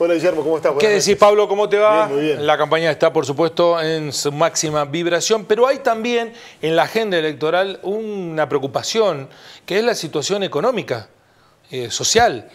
Hola Guillermo, ¿cómo estás? ¿Qué decís Pablo? ¿Cómo te va? muy bien. La campaña está, por supuesto, en su máxima vibración, pero hay también en la agenda electoral una preocupación, que es la situación económica, eh, social,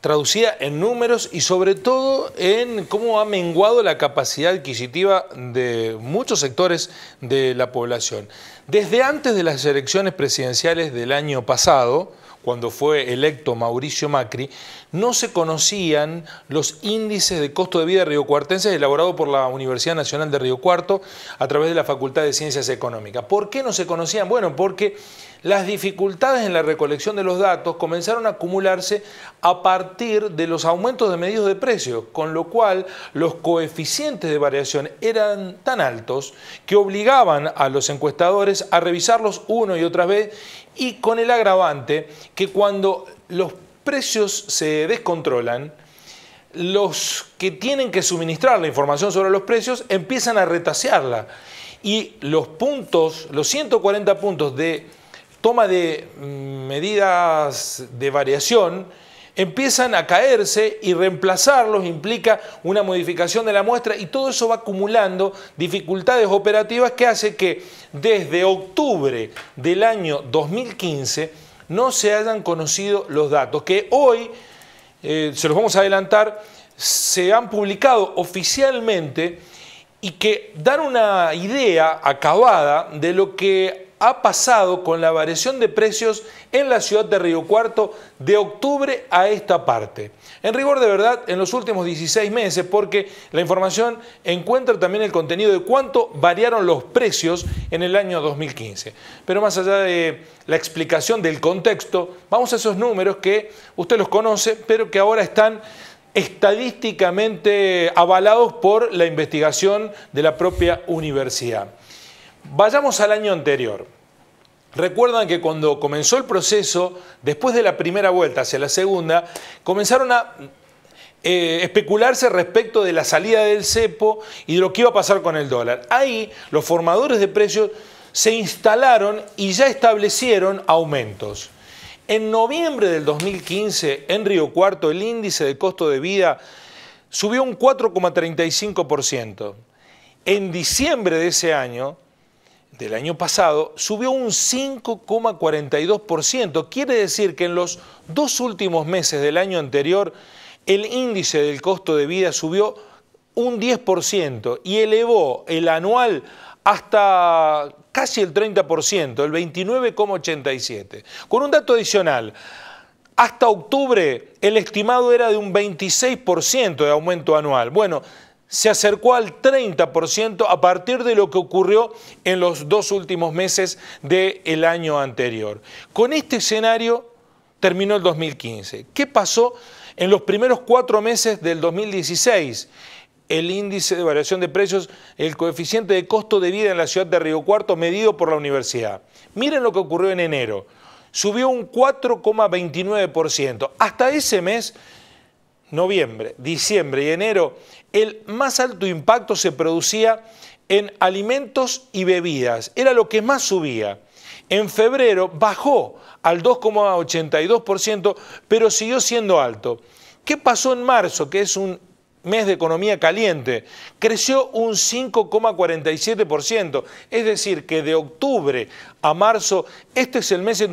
traducida en números y sobre todo en cómo ha menguado la capacidad adquisitiva de muchos sectores de la población. Desde antes de las elecciones presidenciales del año pasado, cuando fue electo Mauricio Macri, no se conocían los índices de costo de vida riocuartenses elaborados por la Universidad Nacional de Río Cuarto a través de la Facultad de Ciencias Económicas. ¿Por qué no se conocían? Bueno, porque las dificultades en la recolección de los datos comenzaron a acumularse a partir de los aumentos de medios de precios, con lo cual los coeficientes de variación eran tan altos que obligaban a los encuestadores a revisarlos uno y otra vez y con el agravante que cuando los precios se descontrolan, los que tienen que suministrar la información sobre los precios empiezan a retasearla y los puntos, los 140 puntos de toma de mm, medidas de variación, empiezan a caerse y reemplazarlos implica una modificación de la muestra y todo eso va acumulando dificultades operativas que hace que desde octubre del año 2015 no se hayan conocido los datos, que hoy, eh, se los vamos a adelantar, se han publicado oficialmente y que dan una idea acabada de lo que ha pasado con la variación de precios en la ciudad de Río Cuarto de octubre a esta parte. En rigor de verdad, en los últimos 16 meses, porque la información encuentra también el contenido de cuánto variaron los precios en el año 2015. Pero más allá de la explicación del contexto, vamos a esos números que usted los conoce, pero que ahora están estadísticamente avalados por la investigación de la propia universidad. Vayamos al año anterior. Recuerdan que cuando comenzó el proceso, después de la primera vuelta hacia la segunda, comenzaron a eh, especularse respecto de la salida del cepo y de lo que iba a pasar con el dólar. Ahí los formadores de precios se instalaron y ya establecieron aumentos. En noviembre del 2015, en Río Cuarto, el índice de costo de vida subió un 4,35%. En diciembre de ese año, del año pasado subió un 5,42%. Quiere decir que en los dos últimos meses del año anterior el índice del costo de vida subió un 10% y elevó el anual hasta casi el 30%, el 29,87%. Con un dato adicional, hasta octubre el estimado era de un 26% de aumento anual. Bueno, se acercó al 30% a partir de lo que ocurrió en los dos últimos meses del año anterior. Con este escenario terminó el 2015. ¿Qué pasó en los primeros cuatro meses del 2016? El índice de variación de precios, el coeficiente de costo de vida en la ciudad de Río Cuarto medido por la universidad. Miren lo que ocurrió en enero. Subió un 4,29%. Hasta ese mes noviembre, diciembre y enero, el más alto impacto se producía en alimentos y bebidas, era lo que más subía. En febrero bajó al 2,82%, pero siguió siendo alto. ¿Qué pasó en marzo, que es un mes de economía caliente? Creció un 5,47%, es decir, que de octubre a marzo, este es el mes en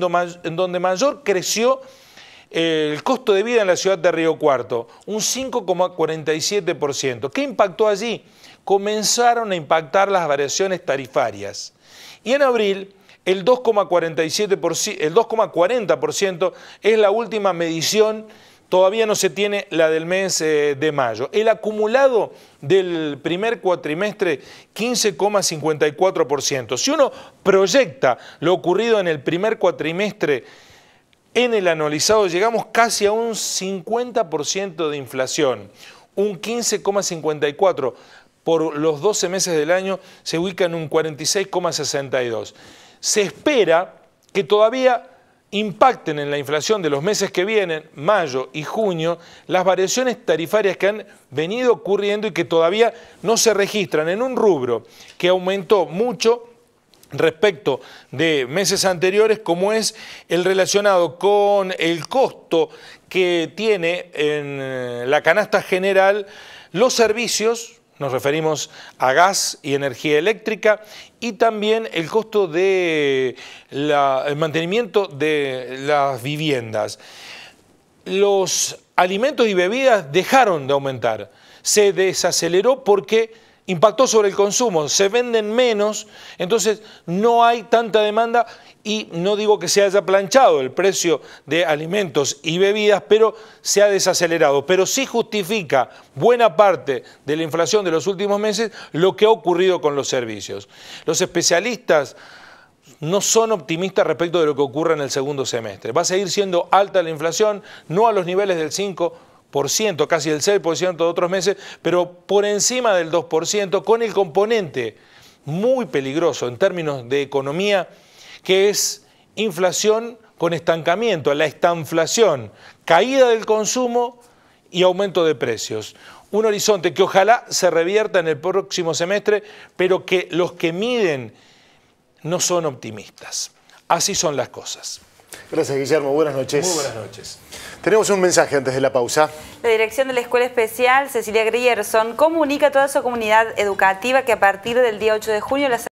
donde mayor creció el costo de vida en la ciudad de Río Cuarto, un 5,47%. ¿Qué impactó allí? Comenzaron a impactar las variaciones tarifarias. Y en abril, el 2,40% es la última medición, todavía no se tiene la del mes eh, de mayo. El acumulado del primer cuatrimestre, 15,54%. Si uno proyecta lo ocurrido en el primer cuatrimestre, en el anualizado llegamos casi a un 50% de inflación, un 15,54%. Por los 12 meses del año se ubica en un 46,62%. Se espera que todavía impacten en la inflación de los meses que vienen, mayo y junio, las variaciones tarifarias que han venido ocurriendo y que todavía no se registran en un rubro que aumentó mucho respecto de meses anteriores, como es el relacionado con el costo que tiene en eh, la canasta general los servicios, nos referimos a gas y energía eléctrica, y también el costo del el mantenimiento de las viviendas. Los alimentos y bebidas dejaron de aumentar, se desaceleró porque impactó sobre el consumo, se venden menos, entonces no hay tanta demanda y no digo que se haya planchado el precio de alimentos y bebidas, pero se ha desacelerado. Pero sí justifica buena parte de la inflación de los últimos meses lo que ha ocurrido con los servicios. Los especialistas no son optimistas respecto de lo que ocurra en el segundo semestre. Va a seguir siendo alta la inflación, no a los niveles del 5, casi el 6% de otros meses, pero por encima del 2%, con el componente muy peligroso en términos de economía, que es inflación con estancamiento, la estanflación, caída del consumo y aumento de precios. Un horizonte que ojalá se revierta en el próximo semestre, pero que los que miden no son optimistas. Así son las cosas. Gracias, Guillermo. Buenas noches. Muy buenas noches. Tenemos un mensaje antes de la pausa. La dirección de la Escuela Especial, Cecilia Grierson, comunica a toda su comunidad educativa que a partir del día 8 de junio las